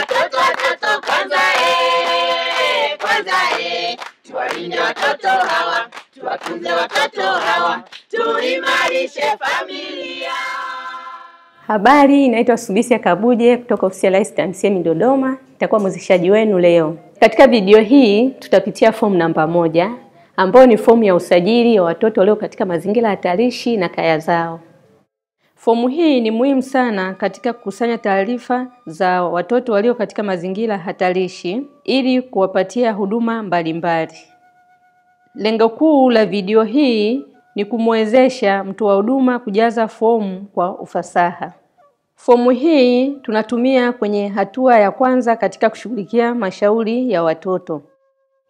watoto watoto kwanza eh, kwanza eh. tuwalinde watoto hawa, tuwatunze watoto hawa, tuimarishe familia. Habari, naitwa Subisia Kabuje kutoka ofisi ya Rais TAMISEMI Dodoma, nitakuwa mwezeshaji wenu leo. Katika video hii tutapitia fomu namba moja ambayo ni fomu ya usajili wa watoto walio katika mazingira hatarishi na kaya zao. Fomu hii ni muhimu sana katika kukusanya taarifa za watoto walio katika mazingira hatarishi ili kuwapatia huduma mbalimbali. Lengo kuu la video hii ni kumwezesha mtoa huduma kujaza fomu kwa ufasaha. Fomu hii tunatumia kwenye hatua ya kwanza katika kushughulikia mashauri ya watoto.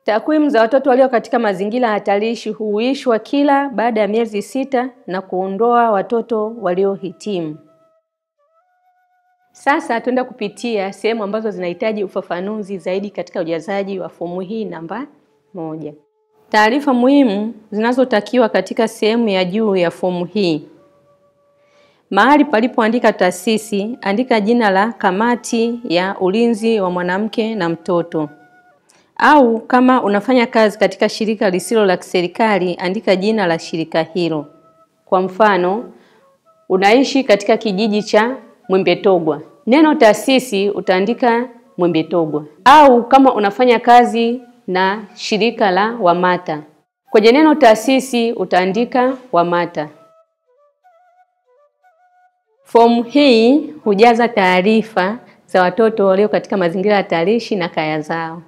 Takwimu za watoto walio katika mazingira hatarishi huishwa kila baada ya miezi sita na kuondoa watoto waliohitimu. Sasa tuenda kupitia sehemu ambazo zinahitaji ufafanuzi zaidi katika ujazaji wa fomu hii namba moja. Taarifa muhimu zinazotakiwa katika sehemu ya juu ya fomu hii. Mahali palipoandika taasisi, andika jina la Kamati ya Ulinzi wa Mwanamke na Mtoto au kama unafanya kazi katika shirika lisilo la kiserikali, andika jina la shirika hilo. Kwa mfano, unaishi katika kijiji cha mwembetogwa neno taasisi utaandika Mwembetogwa. Au kama unafanya kazi na shirika la Wamata, kwenye neno taasisi utaandika Wamata. Fomu hii hujaza taarifa za watoto walio katika mazingira hatarishi na kaya zao.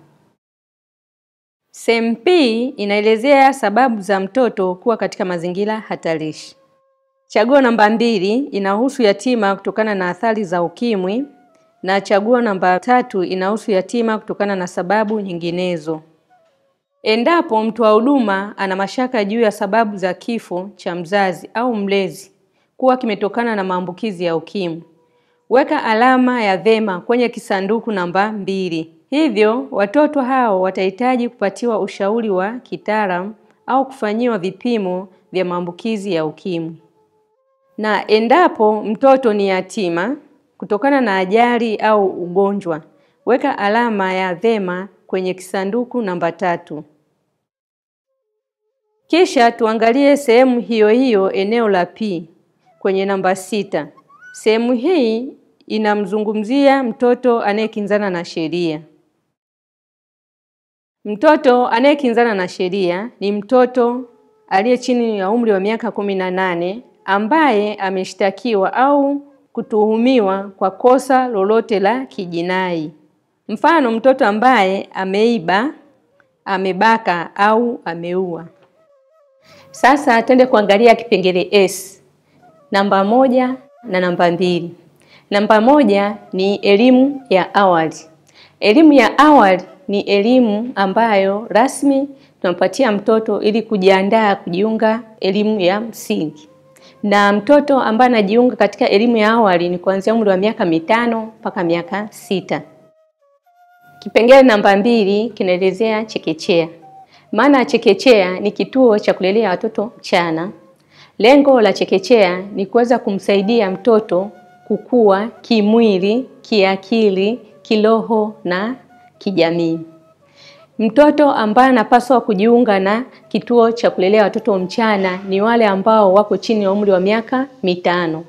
Sehemu P inaelezea sababu za mtoto kuwa katika mazingira hatarishi. Chaguo namba mbili inahusu yatima kutokana na athari za ukimwi na chaguo namba tatu inahusu yatima kutokana na sababu nyinginezo. Endapo mtoa huduma ana mashaka juu ya sababu za kifo cha mzazi au mlezi kuwa kimetokana na maambukizi ya ukimwi, Weka alama ya vema kwenye kisanduku namba mbili. Hivyo watoto hao watahitaji kupatiwa ushauri wa kitaalam au kufanyiwa vipimo vya maambukizi ya UKIMWI. Na endapo mtoto ni yatima kutokana na ajali au ugonjwa, weka alama ya vema kwenye kisanduku namba tatu. Kisha tuangalie sehemu hiyo hiyo eneo la P kwenye namba sita. Sehemu hii inamzungumzia mtoto anayekinzana na sheria. Mtoto anayekinzana na sheria ni mtoto aliye chini ya umri wa miaka kumi na nane ambaye ameshtakiwa au kutuhumiwa kwa kosa lolote la kijinai. Mfano, mtoto ambaye ameiba, amebaka au ameua. Sasa atende kuangalia kipengele S, namba moja na namba mbili. Namba moja ni elimu ya awali. Elimu ya awali ni elimu ambayo rasmi tunampatia mtoto ili kujiandaa kujiunga elimu ya msingi na mtoto ambaye anajiunga katika elimu ya awali ni kuanzia umri wa miaka mitano mpaka miaka sita. Kipengele namba mbili kinaelezea chekechea. Maana ya chekechea ni kituo cha kulelea watoto mchana. Lengo la chekechea ni kuweza kumsaidia mtoto kukua kimwili, kiakili, kiroho na kijamii. Mtoto ambaye anapaswa kujiunga na kituo cha kulelea watoto mchana ni wale ambao wako chini ya umri wa miaka mitano.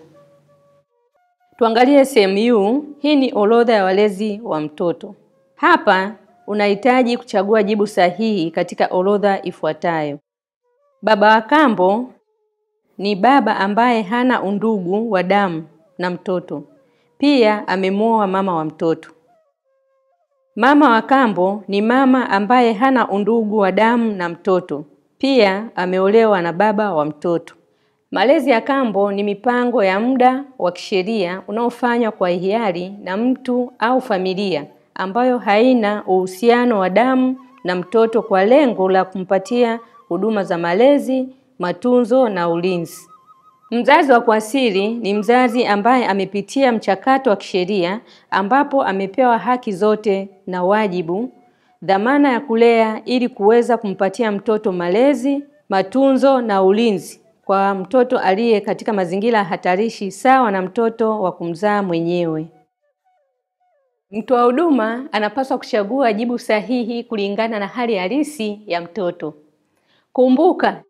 Tuangalie sehemu hii, ni orodha ya walezi wa mtoto. Hapa unahitaji kuchagua jibu sahihi katika orodha ifuatayo. Baba wa kambo ni baba ambaye hana undugu wa damu na mtoto. Pia amemwoa mama wa mtoto. Mama wa kambo ni mama ambaye hana undugu wa damu na mtoto. Pia ameolewa na baba wa mtoto. Malezi ya kambo ni mipango ya muda wa kisheria unaofanywa kwa hiari na mtu au familia ambayo haina uhusiano wa damu na mtoto kwa lengo la kumpatia huduma za malezi, matunzo na ulinzi. Mzazi wa kuasili ni mzazi ambaye amepitia mchakato wa kisheria ambapo amepewa haki zote na wajibu, dhamana ya kulea ili kuweza kumpatia mtoto malezi, matunzo na ulinzi kwa mtoto aliye katika mazingira hatarishi sawa na mtoto wa kumzaa mwenyewe. Mtoa huduma anapaswa kuchagua jibu sahihi kulingana na hali halisi ya mtoto. Kumbuka,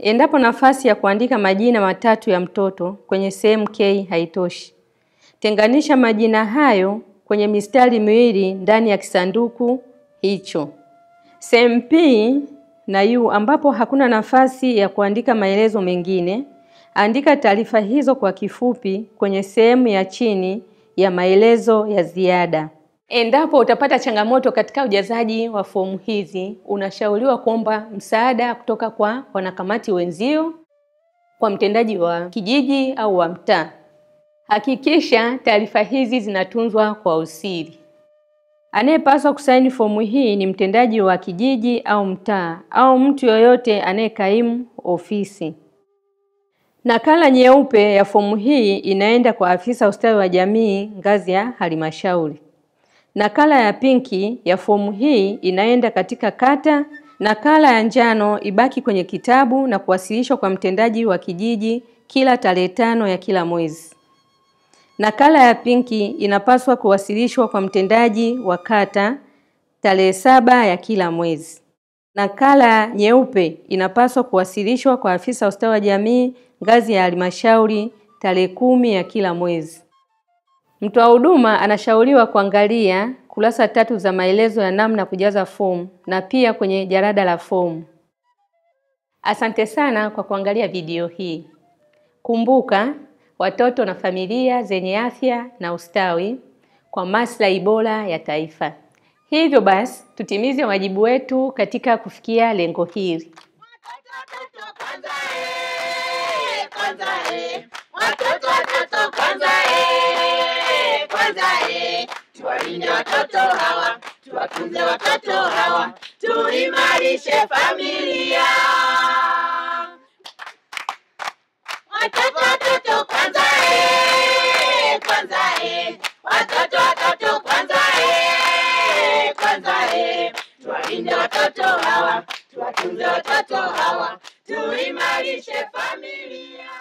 Endapo nafasi ya kuandika majina matatu ya mtoto kwenye sehemu K haitoshi, tenganisha majina hayo kwenye mistari miwili ndani ya kisanduku hicho. Sehemu P na U ambapo hakuna nafasi ya kuandika maelezo mengine, andika taarifa hizo kwa kifupi kwenye sehemu ya chini ya maelezo ya ziada. Endapo utapata changamoto katika ujazaji wa fomu hizi, unashauriwa kuomba msaada kutoka kwa wanakamati wenzio, kwa mtendaji wa kijiji au wa mtaa. Hakikisha taarifa hizi zinatunzwa kwa usiri. Anayepaswa kusaini fomu hii ni mtendaji wa kijiji au mtaa au mtu yoyote anayekaimu ofisi. Nakala nyeupe ya fomu hii inaenda kwa afisa ustawi wa jamii ngazi ya halmashauri. Nakala ya pinki ya fomu hii inaenda katika kata, nakala ya njano ibaki kwenye kitabu na kuwasilishwa kwa mtendaji wa kijiji kila tarehe tano ya kila mwezi. Nakala ya pinki inapaswa kuwasilishwa kwa mtendaji wa kata tarehe saba ya kila mwezi. Nakala nyeupe inapaswa kuwasilishwa kwa afisa ustawi wa jamii ngazi ya halmashauri tarehe kumi ya kila mwezi. Mtoa huduma anashauriwa kuangalia kurasa tatu za maelezo ya namna kujaza fomu na pia kwenye jarada la fomu. Asante sana kwa kuangalia video hii. Kumbuka, watoto na familia zenye afya na ustawi kwa maslahi bora ya taifa. Hivyo basi, tutimize wajibu wetu katika kufikia lengo hili. Watoto, watoto, kwanza ee! tuwalinde watoto hawa, tuwatunze watoto hawa, tuimarishe familia. Watoto watoto kwanza eh, kwanza eh, watoto watoto kwanza eh, kwanza eh, tuwalinde watoto hawa, tuwatunze watoto hawa, tuimarishe familia.